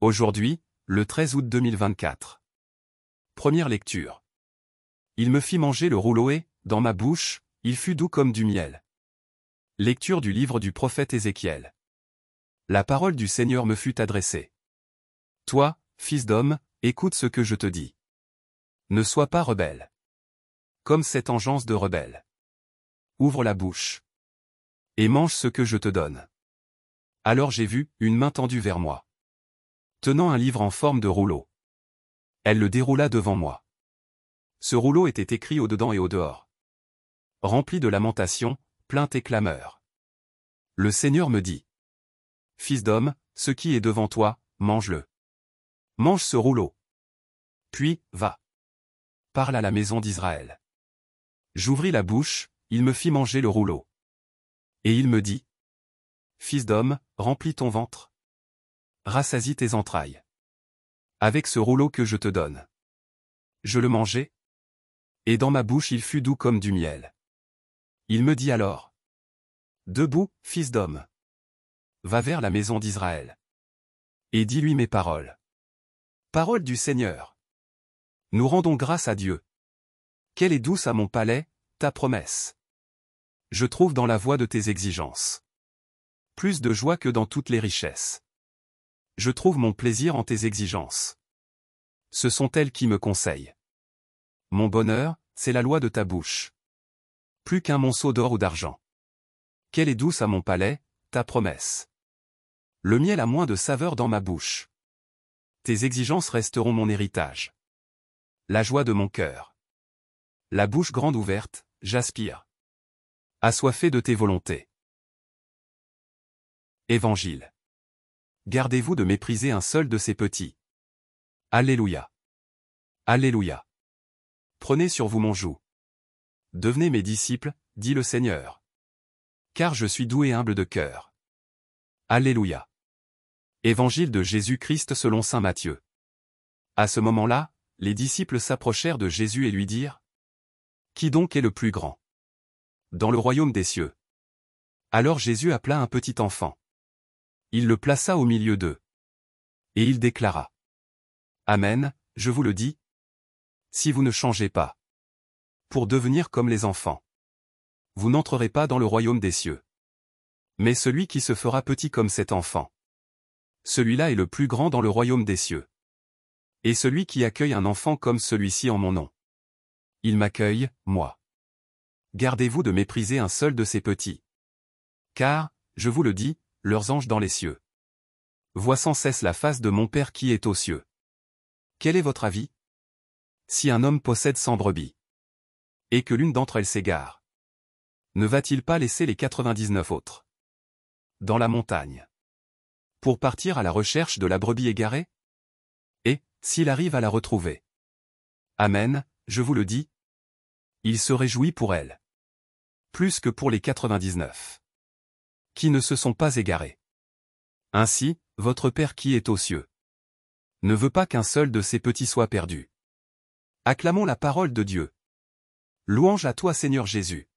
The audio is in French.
Aujourd'hui, le 13 août 2024. Première lecture. Il me fit manger le rouleau et, dans ma bouche, il fut doux comme du miel. Lecture du livre du prophète Ézéchiel. La parole du Seigneur me fut adressée. Toi, fils d'homme, écoute ce que je te dis. Ne sois pas rebelle. Comme cette engeance de rebelle. Ouvre la bouche. Et mange ce que je te donne. Alors j'ai vu, une main tendue vers moi tenant un livre en forme de rouleau. Elle le déroula devant moi. Ce rouleau était écrit au-dedans et au-dehors. Rempli de lamentations, plaintes et clameurs. Le Seigneur me dit. Fils d'homme, ce qui est devant toi, mange-le. Mange ce rouleau. Puis, va. Parle à la maison d'Israël. J'ouvris la bouche, il me fit manger le rouleau. Et il me dit. Fils d'homme, remplis ton ventre rassasie tes entrailles. Avec ce rouleau que je te donne. Je le mangeai. Et dans ma bouche il fut doux comme du miel. Il me dit alors. Debout, fils d'homme. Va vers la maison d'Israël. Et dis-lui mes paroles. Parole du Seigneur. Nous rendons grâce à Dieu. Quelle est douce à mon palais, ta promesse. Je trouve dans la voie de tes exigences. Plus de joie que dans toutes les richesses je trouve mon plaisir en tes exigences. Ce sont elles qui me conseillent. Mon bonheur, c'est la loi de ta bouche. Plus qu'un monceau d'or ou d'argent. Quelle est douce à mon palais, ta promesse. Le miel a moins de saveur dans ma bouche. Tes exigences resteront mon héritage. La joie de mon cœur. La bouche grande ouverte, j'aspire. Assoiffé de tes volontés. Évangile gardez-vous de mépriser un seul de ces petits. Alléluia. Alléluia. Prenez sur vous mon joug. Devenez mes disciples, dit le Seigneur. Car je suis doux et humble de cœur. Alléluia. Évangile de Jésus-Christ selon Saint Matthieu. À ce moment-là, les disciples s'approchèrent de Jésus et lui dirent Qui donc est le plus grand Dans le royaume des cieux. Alors Jésus appela un petit enfant il le plaça au milieu d'eux. Et il déclara. Amen, je vous le dis. Si vous ne changez pas. Pour devenir comme les enfants. Vous n'entrerez pas dans le royaume des cieux. Mais celui qui se fera petit comme cet enfant. Celui-là est le plus grand dans le royaume des cieux. Et celui qui accueille un enfant comme celui-ci en mon nom. Il m'accueille, moi. Gardez-vous de mépriser un seul de ces petits. Car, je vous le dis, leurs anges dans les cieux. Vois sans cesse la face de mon Père qui est aux cieux. Quel est votre avis Si un homme possède cent brebis, et que l'une d'entre elles s'égare, ne va-t-il pas laisser les 99 autres dans la montagne pour partir à la recherche de la brebis égarée Et, s'il arrive à la retrouver Amen, je vous le dis, il se réjouit pour elle. Plus que pour les 99 qui ne se sont pas égarés. Ainsi, votre Père qui est aux cieux ne veut pas qu'un seul de ses petits soit perdu. Acclamons la parole de Dieu. Louange à toi Seigneur Jésus.